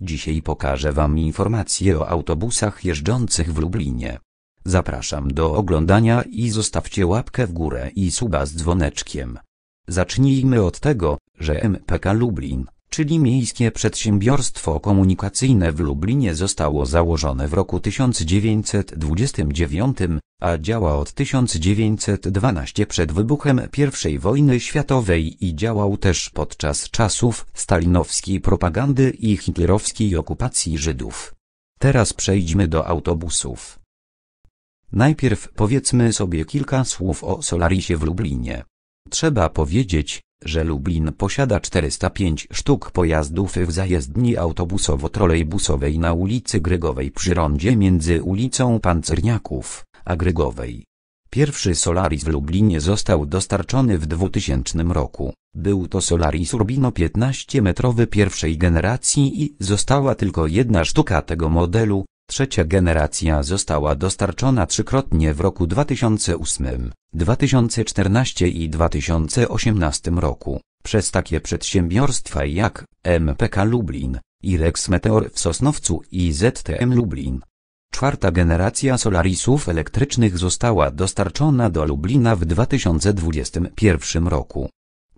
Dzisiaj pokażę Wam informacje o autobusach jeżdżących w Lublinie. Zapraszam do oglądania i zostawcie łapkę w górę i suba z dzwoneczkiem. Zacznijmy od tego, że MPK Lublin, czyli Miejskie Przedsiębiorstwo Komunikacyjne w Lublinie zostało założone w roku 1929, a działa od 1912 przed wybuchem I wojny światowej i działał też podczas czasów stalinowskiej propagandy i hitlerowskiej okupacji Żydów. Teraz przejdźmy do autobusów. Najpierw powiedzmy sobie kilka słów o Solarisie w Lublinie. Trzeba powiedzieć, że Lublin posiada 405 sztuk pojazdów w zajezdni autobusowo-trolejbusowej na ulicy Grygowej przy rondzie między ulicą Pancerniaków agregowej. Pierwszy Solaris w Lublinie został dostarczony w 2000 roku. Był to Solaris Urbino 15-metrowy pierwszej generacji i została tylko jedna sztuka tego modelu. Trzecia generacja została dostarczona trzykrotnie w roku 2008, 2014 i 2018 roku przez takie przedsiębiorstwa jak MPK Lublin, Irex Meteor w Sosnowcu i ZTM Lublin. Czwarta generacja Solarisów elektrycznych została dostarczona do Lublina w 2021 roku.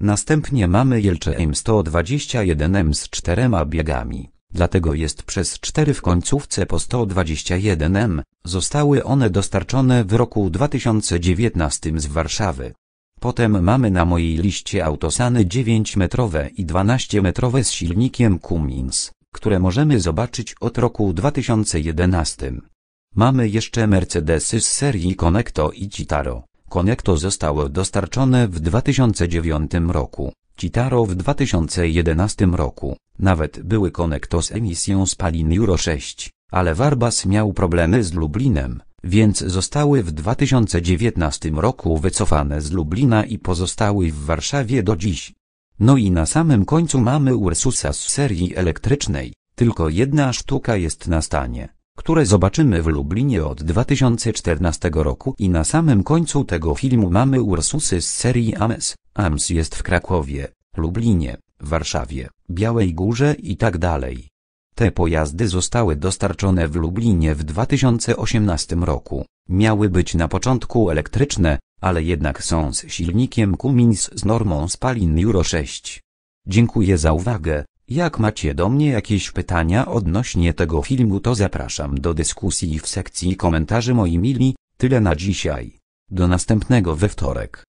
Następnie mamy Jelcze M121M z czterema biegami, dlatego jest przez cztery w końcówce po 121M, zostały one dostarczone w roku 2019 z Warszawy. Potem mamy na mojej liście autosany 9-metrowe i 12-metrowe z silnikiem Cummins które możemy zobaczyć od roku 2011. Mamy jeszcze Mercedesy z serii Conecto i Citaro. Conecto zostało dostarczone w 2009 roku, Citaro w 2011 roku. Nawet były Conecto z emisją spalin Euro 6, ale Warbas miał problemy z Lublinem, więc zostały w 2019 roku wycofane z Lublina i pozostały w Warszawie do dziś. No i na samym końcu mamy Ursusa z serii elektrycznej, tylko jedna sztuka jest na stanie, które zobaczymy w Lublinie od 2014 roku i na samym końcu tego filmu mamy Ursusy z serii AMS, AMS jest w Krakowie, Lublinie, Warszawie, Białej Górze i tak dalej. Te pojazdy zostały dostarczone w Lublinie w 2018 roku, miały być na początku elektryczne, ale jednak są z silnikiem Cummins z normą spalin Euro 6. Dziękuję za uwagę. Jak macie do mnie jakieś pytania odnośnie tego filmu to zapraszam do dyskusji w sekcji komentarzy moi mili, tyle na dzisiaj. Do następnego we wtorek.